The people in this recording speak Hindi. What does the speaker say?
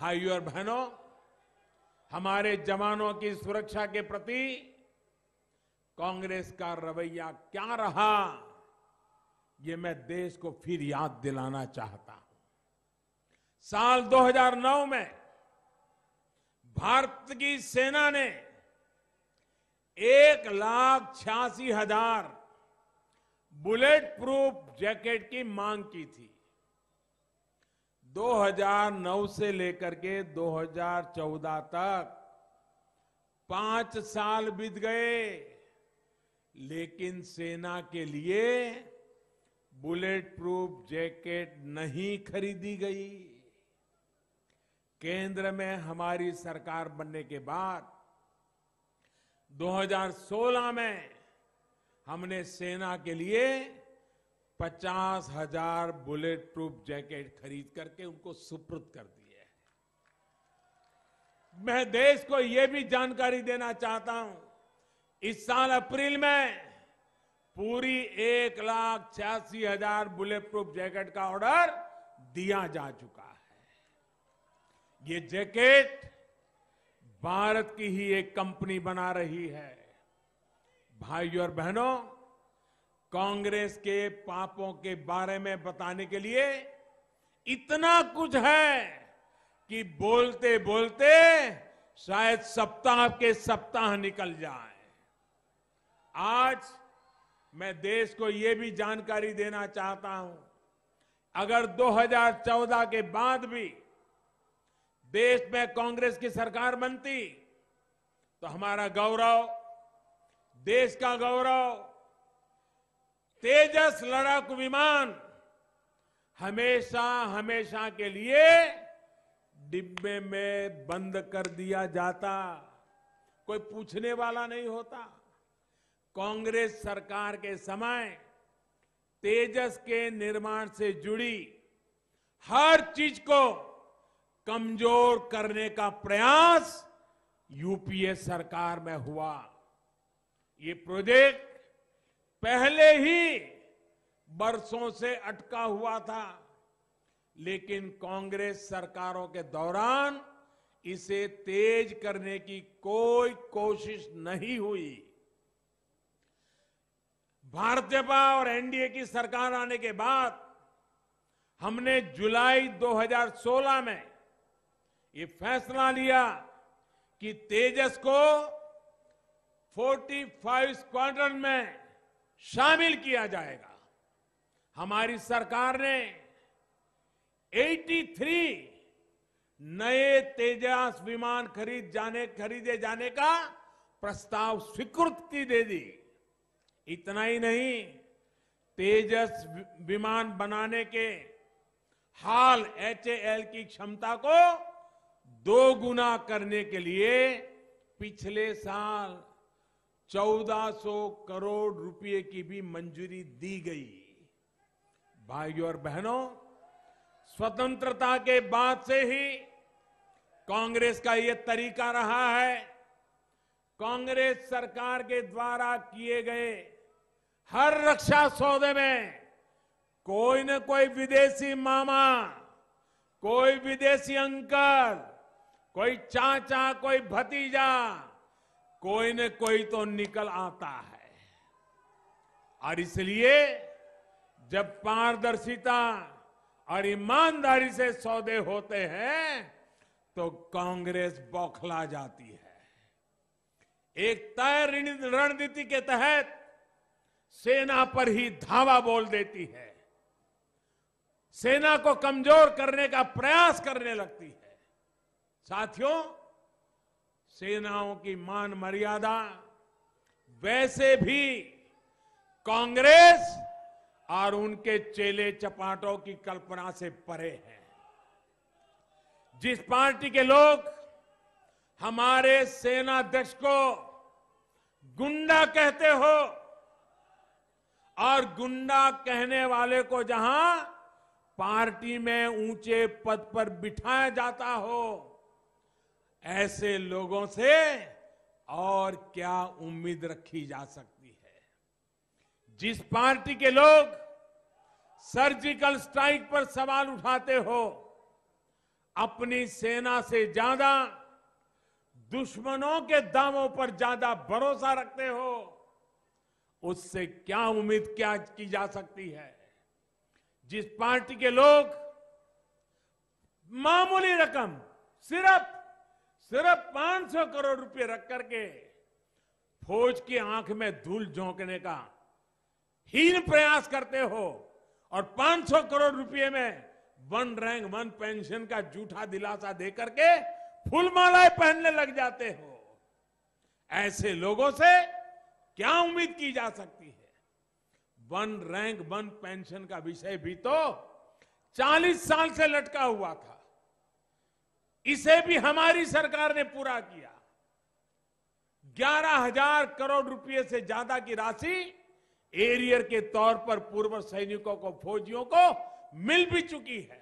भाई और बहनों हमारे जवानों की सुरक्षा के प्रति कांग्रेस का रवैया क्या रहा ये मैं देश को फिर याद दिलाना चाहता हूं साल 2009 में भारत की सेना ने एक लाख छियासी हजार बुलेट प्रूफ जैकेट की मांग की थी 2009 से लेकर के 2014 तक पांच साल बीत गए लेकिन सेना के लिए बुलेट प्रूफ जैकेट नहीं खरीदी गई केंद्र में हमारी सरकार बनने के बाद 2016 में हमने सेना के लिए पचास हजार बुलेट प्रूफ जैकेट खरीद करके उनको सुप्रत कर दिए मैं देश को यह भी जानकारी देना चाहता हूं इस साल अप्रैल में पूरी एक लाख छियासी हजार बुलेट प्रूफ जैकेट का ऑर्डर दिया जा चुका है ये जैकेट भारत की ही एक कंपनी बना रही है भाइयों और बहनों कांग्रेस के पापों के बारे में बताने के लिए इतना कुछ है कि बोलते बोलते शायद सप्ताह के सप्ताह निकल जाए आज मैं देश को यह भी जानकारी देना चाहता हूं अगर 2014 के बाद भी देश में कांग्रेस की सरकार बनती तो हमारा गौरव देश का गौरव तेजस लड़ाकू विमान हमेशा हमेशा के लिए डिब्बे में बंद कर दिया जाता कोई पूछने वाला नहीं होता कांग्रेस सरकार के समय तेजस के निर्माण से जुड़ी हर चीज को कमजोर करने का प्रयास यूपीए सरकार में हुआ ये प्रोजेक्ट पहले ही बरसों से अटका हुआ था लेकिन कांग्रेस सरकारों के दौरान इसे तेज करने की कोई कोशिश नहीं हुई भारतीयपा और एनडीए की सरकार आने के बाद हमने जुलाई 2016 में ये फैसला लिया कि तेजस को 45 फाइव में शामिल किया जाएगा हमारी सरकार ने 83 नए तेजस विमान खरीद जाने खरीदे जाने का प्रस्ताव स्वीकृत की दे दी इतना ही नहीं तेजस विमान बनाने के हाल एच की क्षमता को दो गुना करने के लिए पिछले साल 1400 करोड़ रुपए की भी मंजूरी दी गई भाइयों और बहनों स्वतंत्रता के बाद से ही कांग्रेस का यह तरीका रहा है कांग्रेस सरकार के द्वारा किए गए हर रक्षा सौदे में कोई न कोई विदेशी मामा कोई विदेशी अंकल कोई चाचा कोई भतीजा कोई न कोई तो निकल आता है और इसलिए जब पारदर्शिता और ईमानदारी से सौदे होते हैं तो कांग्रेस बौखला जाती है एक तय रणनीति के तहत सेना पर ही धावा बोल देती है सेना को कमजोर करने का प्रयास करने लगती है साथियों सेनाओं की मान मर्यादा वैसे भी कांग्रेस और उनके चेले चपाटों की कल्पना से परे है जिस पार्टी के लोग हमारे सेनाध्यक्ष को गुंडा कहते हो और गुंडा कहने वाले को जहां पार्टी में ऊंचे पद पर बिठाया जाता हो ऐसे लोगों से और क्या उम्मीद रखी जा सकती है जिस पार्टी के लोग सर्जिकल स्ट्राइक पर सवाल उठाते हो अपनी सेना से ज्यादा दुश्मनों के दावों पर ज्यादा भरोसा रखते हो उससे क्या उम्मीद क्या की जा सकती है जिस पार्टी के लोग मामूली रकम सिर्फ सिर्फ 500 करोड़ रुपए रख करके फौज की आंख में धूल झोंकने का हीन प्रयास करते हो और 500 करोड़ रुपए में वन रैंक वन पेंशन का जूठा दिलासा दे करके फुल मालाएं पहनने लग जाते हो ऐसे लोगों से क्या उम्मीद की जा सकती है वन रैंक वन पेंशन का विषय भी तो 40 साल से लटका हुआ था इसे भी हमारी सरकार ने पूरा किया ग्यारह हजार करोड़ रुपए से ज्यादा की राशि एरियर के तौर पर पूर्व सैनिकों को फौजियों को मिल भी चुकी है